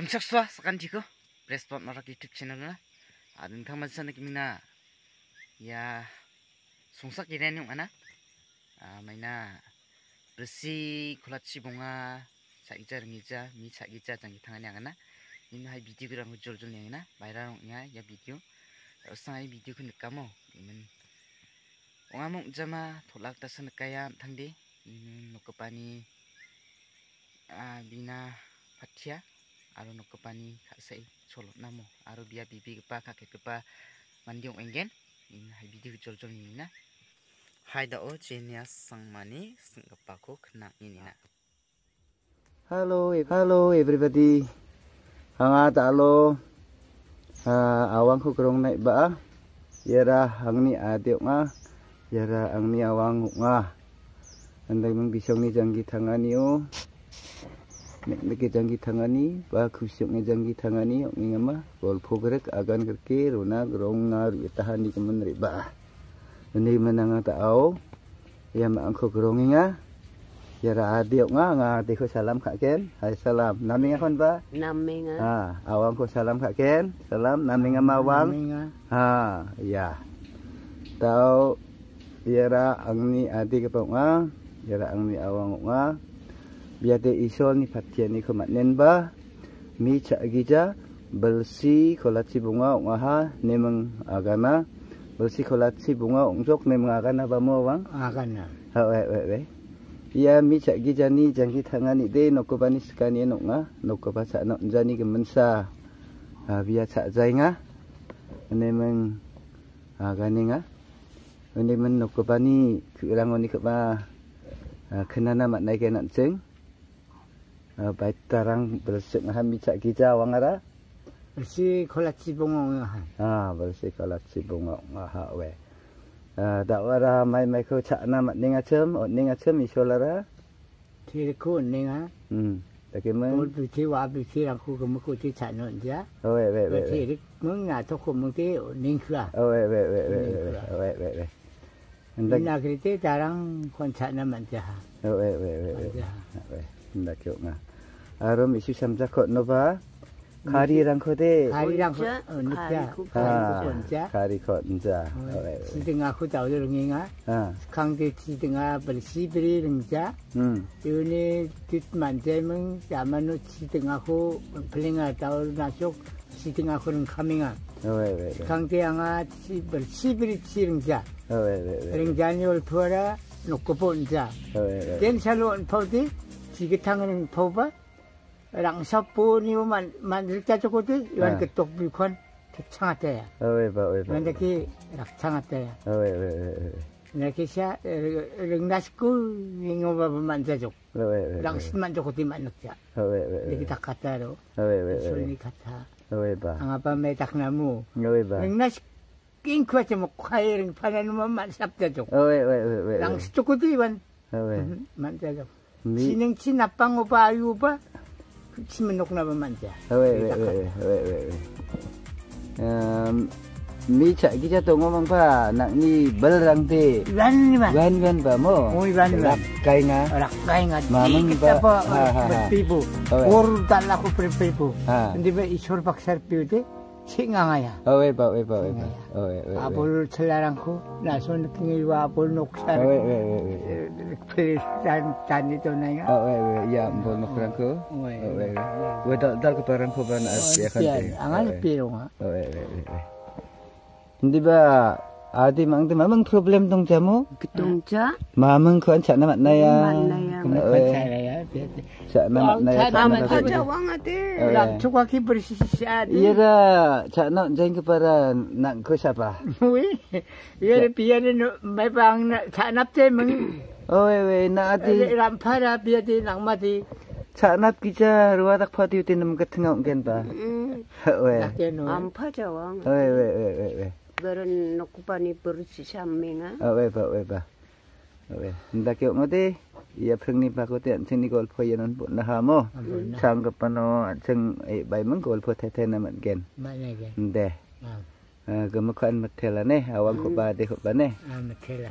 Ramchakswa sekarang cikgu respon marak YouTube channel na. Ada yang thamaz sana kimina ya sungsak iran yang mana? Ah mana bersih kulaci bunga sakija ringija mi sakija jangan thangan yang mana? Ini hai video kita hujul hujul yang mana? Bayaran yang ya video. Usang hai video kita kamo. Imen. Wang mung jama tulak tasan kaya thangdi. Imen nukapani. Ah bina patia aru nokopani khasei solo namo aru dia bibi kepa, ka kepa. Mandiung enggen, engen in hai bidi jol jol ni na hai da o genia sangmani singapa ko kena ini na hello hello everybody hanga ta lo ha, awang ko krong nai ba yara hangni adeu nga yara angni awang nga andai mang bisong ni janggi thanga ni मेके जंगी थंगानी बा खुसियोंगे जंगी थंगानी ओंगे मा गोल फोग्रक आगान करके रोना ग्रोंगार बेताहानी कमन रे बा नै मनांगा ताओ या मा अंखो ग्रोंगिंगा या रा आदियो ngा ngा देखो सलाम खाकेन हाय सलाम नामिंगा खोन बा नामिंगा हा आओ अंखो सलाम खाकेन सलाम नामिंगा मा वांग हा या ताओ या रा अंगनी आदि के पोंगा या रा अंगनी आवांग ngा biade isol ni fatiani ko manen ba mi cha gija belsi kolachi bunga ha. nemang agana belsi kolachi bunga ongjok nemang agana ba mo wang agana ha we we we ya mi cha gija ni jangi thanga ni de nokobani skani no nga nokoba cha no jani ge mensa ha biya cha jai nga nemang agani nga ni men nokobani kirangoni ba ha, kenana mat naik enak ceng 白塔让不是那还没拆几家房啊？不是搞垃圾房哦，啊，不是搞垃圾房哦，啊好喂。啊，到我啦，买买口拆那么零啊车，哦零啊车没收了啦。铁的库零啊。嗯，大概么？我不去挖，不去让库，我们库去拆弄去啊。哦喂喂喂。铁的，我伢托库，我铁零去啊。哦喂喂喂喂喂喂喂喂。你那个的，咱让换拆那么家。哦喂喂喂喂。나 기억나. 아럼 이슈샴자 겉노바 가리랑 커대 가리랑 언니야 어, 가리 건자 가리 건자 아, 어, 어, 지등아 후자 어저롱이가 강대 지등아 벌 시브리 릉자 음. 요네 뒷만 재면 야만노 지등아 후 블링아 다오르나 쇼 지등아 후는 카밍아 강대양아 시벌 시브리 지릉자 릉자니 올투어라 놓고 본자 댄살로 온포디 지게탕은 보바 랑사 보니오 만 만들 때 저거도 이런 그또 물건 창아 때야. 어왜봐 왜봐. 근데 그 락창아 때야. 어왜왜 이렇게 시야 릉나시고 윙오바바 만져줘. 왜왜 랑신만 저거 뒤 만났자. 어왜왜 이렇게 다 갔다로. 어왜왜 손이 갔다. 어왜봐. 방아밤에 닭나무. 어왜봐. 릉나시 낑크하지 뭐 과일은 파는 놈만 만삭자줘. 어왜왜왜 왜. 랑시 저거도 이만 만져줘. Mi... Sineng sinapang o pa ayo pa. Si manok na paman siya. Awe, eh, awe, awe, awe, awe. Um, mi cha ki cha to ngomong pa nak ni bal rang te ban ni ba ban ban ba mo oi oh, ban ba kai nga rak kai nga mamang ba ha ha ha pipu or oh, dal la ko pre pipu ha. ndi ba ichor pak ser pipu te 생강아야. 어, 왜 봐, 왜 봐, 왜 봐. 어, 왜, 왜, 아볼 철날 않고, 나손 느낌이 아볼 녹사. 어, 왜, 왜, 왜, 왜. 플레이스 다니도 내가. 어, 왜, 왜, 야, 뭐 녹사 어, 않고. 어, 어, 왜, 왜. 왜, 달, 달그 바람 코반 아스피아칸테. 안안 피롱아. 어, 어 왜, 왜, 왜. 근데 봐, 아디 망디 마망 프로블렘 동자 뭐? 그 동자? 마망 그건 자나 만나야. 만나야. 그만 관찰해. Iya cak nak jeng kepada nak ke siapa? Wih, iya biar memang cak nak meng. Oh, wih, nak di. Rampara biar di nak mati. Cak nak kita ruah tak pati utin nam ketengah mungkin pa. Wih. Rampara wang. Wih, wih, wih, wih. Beren nak kupani bersih sampinga. Wih, pak, wih, pak. nda kyo mo te ya phung ni pa ko te ching ni gol pho ye non bun ha mo chang ka pano ching e bai mang gol pho the the na man gen de à, à cái mà khoan mặt thế là nè, à wang khổ ừ. ba để khổ ba nè. À mặt thế là.